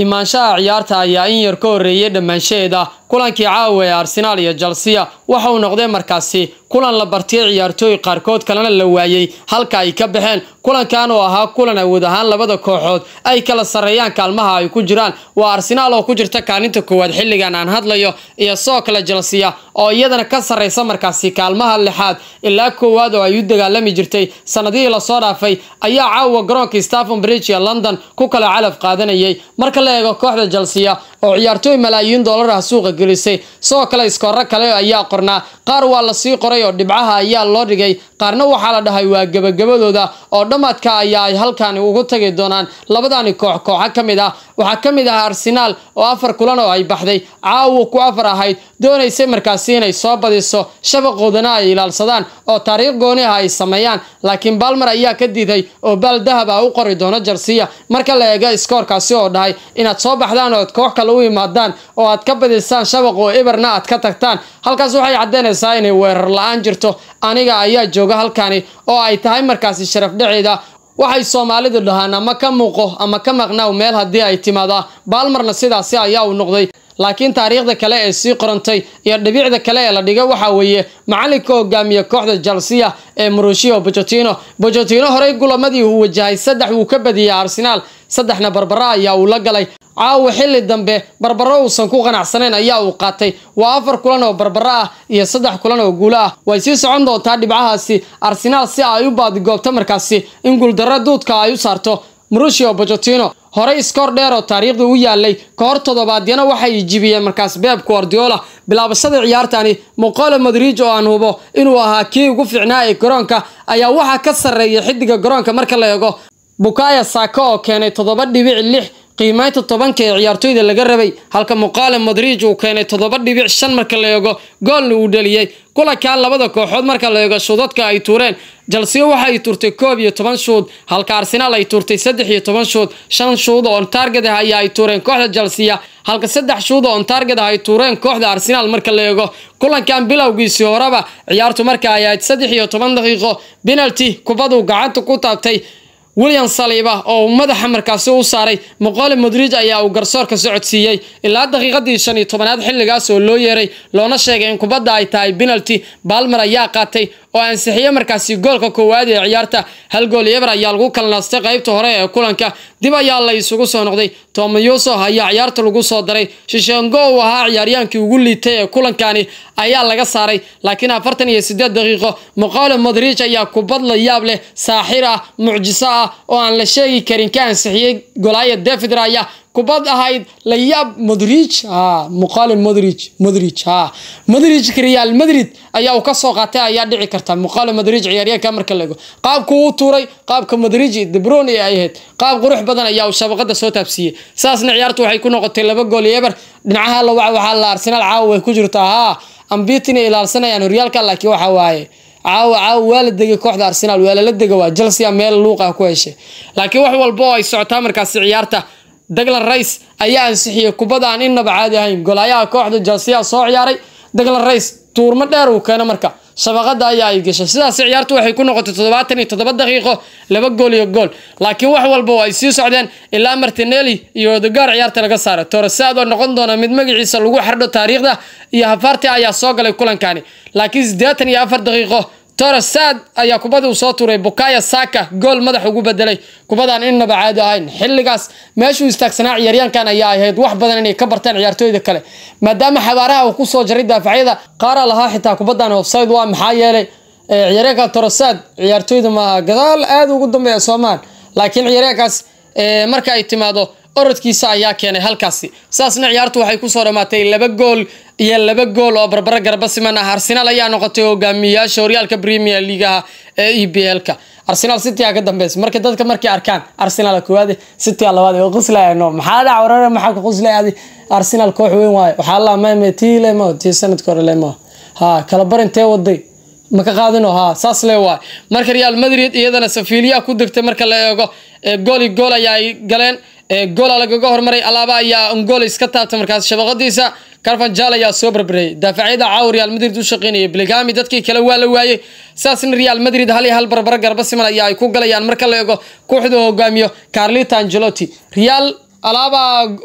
imaanshaha ciyaarta ayaa in yar ka horreeyay dhammaanshaheeda kulankii caawa ee arsenaal iyo jalsiya waxa uu noqday markaasi kulan la bartiyay ciyaartooy qaarkood kalena la waayey halka ay ka baxeen kulankan oo ahaa kulan awood ahaan labada kooxood ay kala sarreeyaan kaalmaha ay ku jiraan waa arsenaal oo ku jirta kaalinta koowaad xilligan aan hadlayo iyo soo kale jalsiya oo iyadana ka sarraysa markaasi kaalmaha lixaad ilaa koowaad oo ay u dagaalami jirtay sannadihii lasoo dhaafay ayaa caawa garoonka stafon bridge ee london ku kala calaf qaadanayay marka la eego kooxda jalsiya oo ciyaartooy malaayiin doolar ah suuqa gelisay sidoo kale iskoorro kale ayaa qornaa qaar waa lasii qoray oo dhibcaha ayaa loo dhigay qaarna waxaa la dhahay waa gebagabadooda oo dhammaadka ayaa ay halkaani ugu tagi doonaan labadaani koox kooxa ka mid ah waxaa ka mid ahaa arsenaal oo afar kulan oo ay baxday caawo ku afar ahayd doonaysay markaasi inay soo badiso shabaqoodana ay ilaalsadaan oo taariikh gooni ah ay sameeyaan laakiin baalmar ayaa ka diiday oo baal dahab ah u qori doono jarsiya marka la eega iskoorkaasi oo dhahay inaad soo baxdaan oo ad koox kale u yimaadaan oo aad ka badisaan shafaq oo eberna aad ka tagtaan halkaas waxay caddaynaysaa inay weerar la-aan jirto aniga ayaa jooga halkani oo ay tahay markaasi sharaf dhaceeda waxay soomaalidu dhahaan ama ka muuqo ama ka maqnaaw meel haddii ay timaada baalmarna sidaasi ayaa uu noqday laakiin taariikhda kale ee sii qorantay iyo dhibiicda kale ee la dhiga waxa weeye macalinka hogaamiya kooxda jalsiya ee marushio bojotino bojotino horey gulamadii uu wajahay saddex wuu ka badiyey arsenaal saddexna barbara ayaa uu la galay caawa xilli dambe barbaro uusan ku qanacsanayn ayaa uu qaatay waa afar kulan oo barbaro ah iyo saddex kulan oo guulo ah way sii socon doontaa dhibcahaasi arsenaal si ay u baadigoobto markaasi in guuldarre duudka ay u saarto murusio bojotino horey iskoor dheer oo taariikhda u yaalay kahor toddobaadyana waxay jibiyeen markaas beeb guardiola bilaabashada ciyaartani moqolo madriij oo aan hubo inuu ahaa kii ugu fiicnaa ee garoonka ayaa waxaa ka sarreeya xidiga garoonka marka la eego bukaya saako oo keenay toddoba dhibic lix qiimaynta tobanka ee ciyaartoyda laga rabay halka muqaale madriij uu keenay toddoba dhibic shan marka la eego goolna uu dhaliyey kulankan labada kooxood marka la eego shuudadka ay tuureen jalsiye waxa tuurtay koob iyo toban shuud halka arsenaal ay tuurtay saddex iyo toban shuud shan shuud oo ontaargad ah ayaa ay tuureen kooxda jalsiya halka saddex shuud oo ontaargad ah ay tuureen kooxda arsenaal marka la eego kulankan bilowgiisii horeba ciyaartu marka ay saddex iyo toban daqiiqo benalti kubaduu gacanta ku taabtay william saliiba oo uu madaxa markaasi u saaray muqole modrij ayaa uu garsoorka socodsiiyey ilaa daqiiqadii shan iyo tobanaad xilligaas oo loo yeeray loona sheegay in kubadda ay tahay penalty baalmar ayaa qaatay oo ansixiye markaasi goolka koowaad ee ciyaarta hal gool iyo eber ayaa lagu kalnaastay qaybta hore ee kulanka dib ayaa la isugu soo noqday tomayusof ayaa ciyaarta lagu soo daray shishengo uu ahaa ciyaaryaankii ugu liitay ee kulankani ayaa laga saaray laakiin afartan iyo siddeed daqiiqo maqaolo madriij ayaa kubad la yaab leh saaxir ah mucjiso ah oo aan la sheegi karin ka ansixiyey golaaya david raya kubad ahayd layaab modrij ha muqaalin modrij modrij ha modrijka real madrid ayaa uu ka qaatay ayaa dhici karta muqaalo modrij ciyaaryahanka marka laego qaabku uu tuuray qaabka modriji debron ay ahayd qaab qurux badan ayaa uu shabaqada soo taabsiiyey saasna ciyaartu waxay ku noqotay laba gool iyo eber dhinacaha la waca waxaa la arsenaal caawa way ku jirtaa ha ambitin ilaalsanayaan horyaalka laakiin waxa waaye caawa caawa waa la degay kooxda arsenaal waa lala dega waa chelsea meel luuqa ah ku heshay laakiin wax walba oo ay socotaa markaasi ciyaarta daglan rays ayaa ansixiyey kubada aan inaba caadi ahayn golayaha kooxda jalsiyaha soo ciyaaray daglan rays tuurmo dheer uu keena marka shabaqada ayaa ay gashay sidaas ciyaartu waxay ku noqotay toddobaatan iyo toddoba daqiiqo laba gool iyo gool laakiin wax walba oo ay sii socdeen ilaa martineli iyo odegaar ciyaarta laga saaray torasaad oo noqon doona mid magaciisa lagu xardho taariikhda iyo hafaarti ayaa soo galay kulankaani laakiin siddeetan iyo afar daqiiqo torasad ayaa kubadii uu soo turay bukaya saka gool madax ugu bedelay kubadaan innaba caadi ahayn xilligaas meeshuu istaagsanaa ah, ciyaaryaankan ayaa ahayd wax badan inay ka bartaan ciyaartooyda kale maadaama xabaaraha uu kusoo jaray daafacyada qaara lahaa xitaa kubadan ofsayd waa maxaa yeelay ciyaaryaanka torasad ciyaartooyda maaha gadaal aada ugu dambeeya soomaan laakiin ciyaaryaankaas marka ay timaado orodkiisa ayaa keenay halkaasi saasna ciyaartu waxay kusoo dhammaatay laba gool iyo laba gool oo barbara garba siman ah arsenaal ayaa noqotay hogaamiyayaasha horyaalka premier leagaha ee e b l-ka arsenaal sitia ka dambeysa marka dadka markay arkaan arsenaal koowaade sitia labaad oo quslaayno maxaa dhac warare maxaa ku quslayaadi arsenaal koox weyn waaye waxaa la maymay tii lemo tii sanadka hore lemo ha kala intee waday maka qaadino ha saas le waay marka real madrid iyadana safiiliya ku degtay marka la eego gooli gool ayaa ay galeen goola lagaga hormaray alaaba ayaa angol iska taabtay markaas shabaqadiisa carvanjal ayaa soo barbareeyay daafacyada caawa real madrid u shaqeynayay bilgami dadkii kale waa la waayey sidaasna real madrid hal iyo hal barbara garba siman ayaa ay ku galayaan marka la eego kooxda hogaamiyo carlita angelotti real alaaba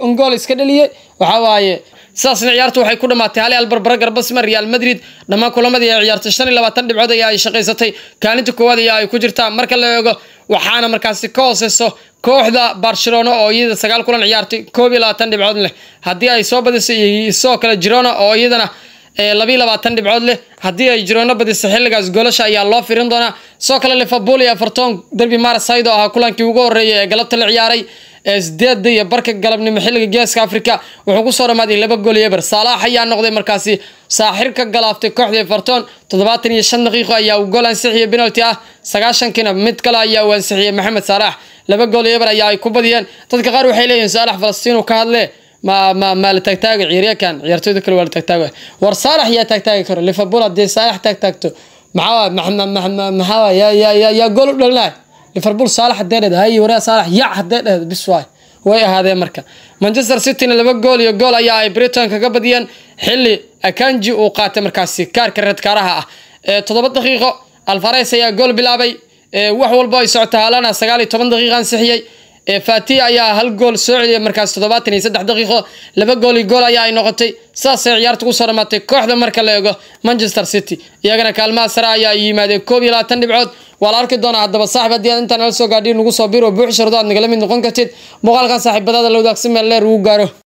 angol iska dhaliyey waxaa waaye sidaasna ciyaartu waxay ku dhammaatay hal albar barbara garbasma real madrid dhammaan kulamadii ay ciyaartay shan iyo labaatan dhibcood ayaa ay shaqaysatay kaalinta koowaad ayaa ay ku jirtaa marka la eego waxaana markaasi ka hooseyso kooxda barcelona oo iyada sagaal kulan ciyaartay koob iyo labaatan dhibcood leh haddii ay soo badiso iyo sidoo kale jirona oo iyadana eh, labiiy labaatan dhibcood leh haddii ay jiroona badisa xilligaas goolasha ayaa loo firin doonaa sidoo kale liverpool iyo afarton derby marside oo ahaa kulankii ugu horreeyay ee galabta la ciyaaray sideeda iyo barka galabnimo xilliga geeska afrika wuxuu kusoo dhamaaday laba gool iyo eber salaax ayaa noqday markaasi saaxirka galaaftay kooxda everton toddobaatan iyo shan daqiiqo ayaa uu gool ansixiyay penalty ah sagaashankiina mid kale ayaa uu ansixiyay maxamed saalax laba gool iyo eber ayaa ay ku badiyeen dadka qaar waxay leeyihin saalax falastiinu ka hadlee ma ma ma la taagtaaga ciyaaryakan ciyaartooyda kale waa la taagtaaga war saalax yaa taagtaagi karo liverpool haddii saalax taagtaagto liverpool saalax hadday dhahda hayi waraa saalax yac hadday dhahda biswaay way ahaadeen marka manchester cityna laba gool iyo gool ayaa ay briton kaga badiyeen xilli akanji uu qaatay markaasi kaarka radkaaraha ah toddoba daqiiqo alfares ayaa gool bilaabay wax walba ay socota halana sagaal iyo toban daqiiqa ansixiyey fati ayaa hal gool soo celiyay markaas toddobaatan iyo saddex daqiiqo laba gooli gool ayaa ay noqotay saasay ciyaarta kusoo dhammaatay kooxda marka la eego manchester city iyagana kaalmaha sare ayaa yimaadeen koob iyo labaatan dhibcood waa la arki doonaa haddaba saaxib haddii aad intaan nala soo gaadhiin lagu soo biro buux shardo aad nagala mid noqon kartid muuqaalkan saaxiibadaada la wadaagsan meel ugu gaaro